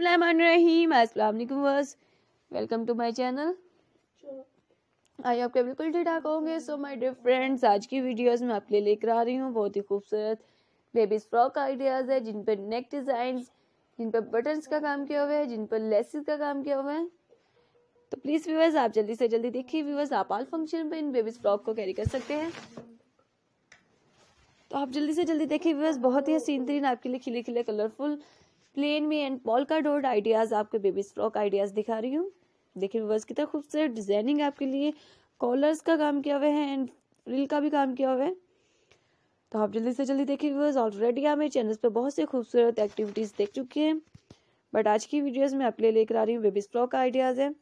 बसमिलकुमर्स welcome to my channel आई आपके बिल्कुल ठीक ठाक होंगे सो माय डियर फ्रेंड्स आज की वीडियोस में आपके लिए लेकर आ रही हूँ बहुत ही खूबसूरत बेबीज फ्रॉक आइडियाज़ है जिन पर नेक डिज़ाइन जिन पर बटन्स का काम किया हुआ है जिन पर लेसिस का काम किया हुआ है तो प्लीज़ व्यूवर्स आप जल्दी से जल्दी देखिए व्यूवर्स आप आल फंक्शन पर इन बेबीज फ्रॉक को कैरी कर सकते हैं तो आप जल्दी से जल्दी देखिए व्यूवर्स बहुत ही हसीन तरीन आपके लिए खिले खिले कलरफुल प्लेन में एंड पॉलका डॉट आइडियाज़ आपके बेबी फ्रॉक आइडियाज़ दिखा रही हूँ देखिए बस कितना खूबसूरत डिज़ाइनिंग आपके लिए कॉलर्स का काम किया हुआ है एंड रिल का भी काम किया हुआ है तो आप जल्दी से जल्दी देखिए व्यूवर्स ऑलरेडी आप मेरे चैनल्स पर बहुत से खूबसूरत एक्टिविटीज़ देख चुके हैं बट आज की वीडियोस में आपके लिए लेकर आ रही हूँ बेबीज फ्रॉक आइडियाज़ है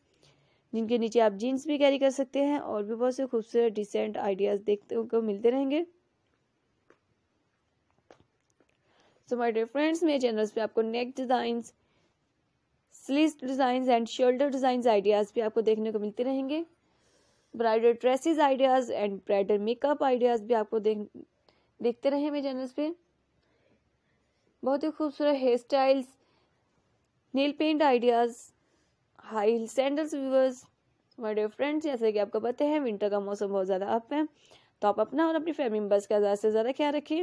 जिनके नीचे आप जीन्स भी कैरी कर सकते हैं और भी बहुत से खूबसूरत डिसेंट आइडियाज़ देखते को मिलते रहेंगे सो माय डियर फ्रेंड्स मेरे चैनल्स पे आपको neck design sleeve design and shoulder design ideas भी आपको देखने को मिलते रहेंगे bridal dresses ideas and bridal makeup ideas भी आपको देख देखते रहें मेरे चैनल्स पे बहुत ही खूबसूरत hair styles nail paint ideas high heel sandals viewers my dear friends जैसे कि आपको पता है विंटर का मौसम बहुत ज़्यादा अप है तो आप अपना और अपनी फैमिली मेम्बर्स का ज़्यादा से ज़्यादा ख्याल रखें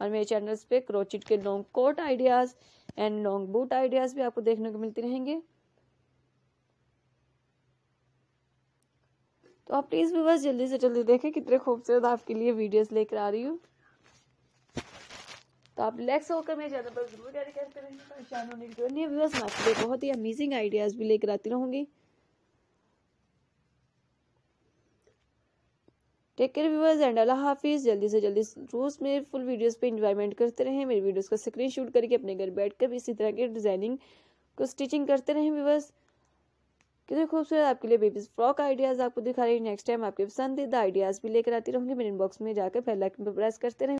और मेरे चैनल्स पे क्रोचिट के long coat ideas and long boot ideas भी आपको देखने को मिलते रहेंगे तो आप प्लीज़ भी बस जल्दी से जल्दी देखें कितने खूबसूरत आपके लिए वीडियोस लेकर आ रही हूँ तो आप रिलैक्स होकर मेरे चैनल पर जरूर जारी करते रहेंगे परेशान होने की जरूरत नहीं है लिए बहुत ही अमेजिंग आइडियाज़ भी लेकर आती रहूंगी टेक केयर व्यूअर्स एंड अल्लाह हाफिज़ जल्दी से जल्दी रोज़ मेरे फुल वीडियोस पे इंजॉयमेंट करते रहें मेरी वीडियोस का स्क्रीन शूट करके अपने घर बैठकर भी इसी तरह के डिज़ाइनिंग को स्टिचिंग करते रहें व्यूवर्स कितने खूबसूरत आपके लिए बेबीज फ्रॉक आइडियाज़ आपको दिखा रही है नेक्स्ट टाइम आपके पसंदीदा आइडियाज़ भी लेकर आती रहूँगी मेरे इनबॉक्स में जाकर पहला प्रेस करते रहें